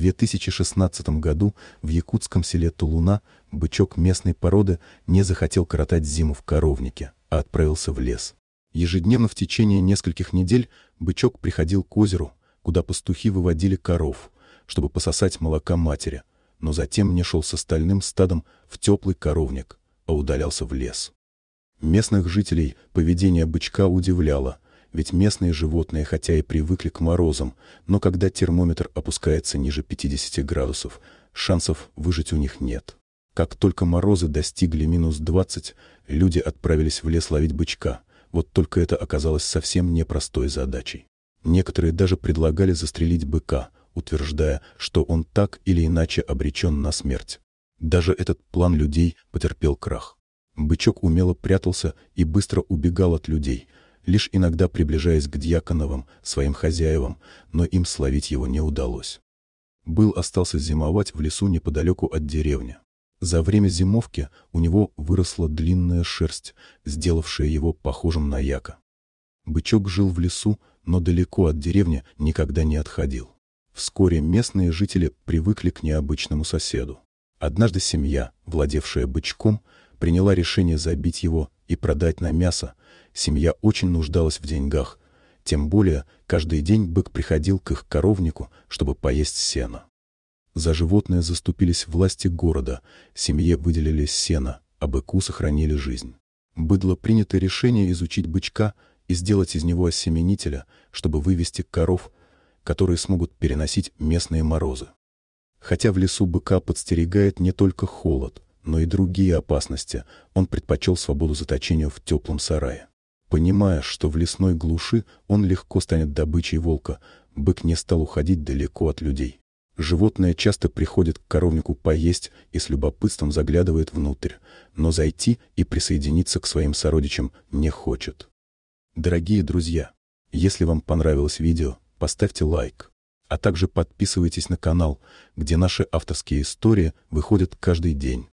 2016 году в якутском селе Тулуна бычок местной породы не захотел коротать зиму в коровнике, а отправился в лес. Ежедневно в течение нескольких недель бычок приходил к озеру, куда пастухи выводили коров, чтобы пососать молока матери, но затем не шел с остальным стадом в теплый коровник, а удалялся в лес. Местных жителей поведение бычка удивляло – ведь местные животные хотя и привыкли к морозам, но когда термометр опускается ниже 50 градусов, шансов выжить у них нет. Как только морозы достигли минус 20, люди отправились в лес ловить бычка, вот только это оказалось совсем непростой задачей. Некоторые даже предлагали застрелить быка, утверждая, что он так или иначе обречен на смерть. Даже этот план людей потерпел крах. Бычок умело прятался и быстро убегал от людей – лишь иногда приближаясь к Дьяконовым, своим хозяевам, но им словить его не удалось. Был остался зимовать в лесу неподалеку от деревни. За время зимовки у него выросла длинная шерсть, сделавшая его похожим на яка. Бычок жил в лесу, но далеко от деревни никогда не отходил. Вскоре местные жители привыкли к необычному соседу. Однажды семья, владевшая бычком, приняла решение забить его и продать на мясо, семья очень нуждалась в деньгах, тем более каждый день бык приходил к их коровнику, чтобы поесть сено. За животное заступились власти города, семье выделили сено, а быку сохранили жизнь. Быдло принято решение изучить бычка и сделать из него осеменителя, чтобы вывести коров, которые смогут переносить местные морозы. Хотя в лесу быка подстерегает не только холод, но и другие опасности, он предпочел свободу заточения в теплом сарае. Понимая, что в лесной глуши он легко станет добычей волка, бык не стал уходить далеко от людей. Животное часто приходит к коровнику поесть и с любопытством заглядывает внутрь, но зайти и присоединиться к своим сородичам не хочет. Дорогие друзья, если вам понравилось видео, поставьте лайк, а также подписывайтесь на канал, где наши авторские истории выходят каждый день.